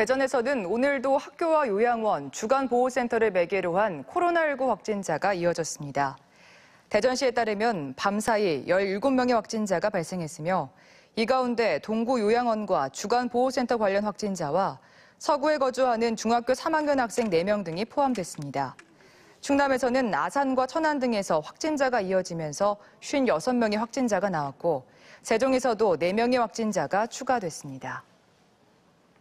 대전에서는 오늘도 학교와 요양원, 주간보호센터를 매개로 한 코로나19 확진자가 이어졌습니다. 대전시에 따르면 밤사이 17명의 확진자가 발생했으며 이 가운데 동구 요양원과 주간보호센터 관련 확진자와 서구에 거주하는 중학교 3학년 학생 4명 등이 포함됐습니다. 충남에서는 아산과 천안 등에서 확진자가 이어지면서 56명의 확진자가 나왔고 세종에서도 4명의 확진자가 추가됐습니다.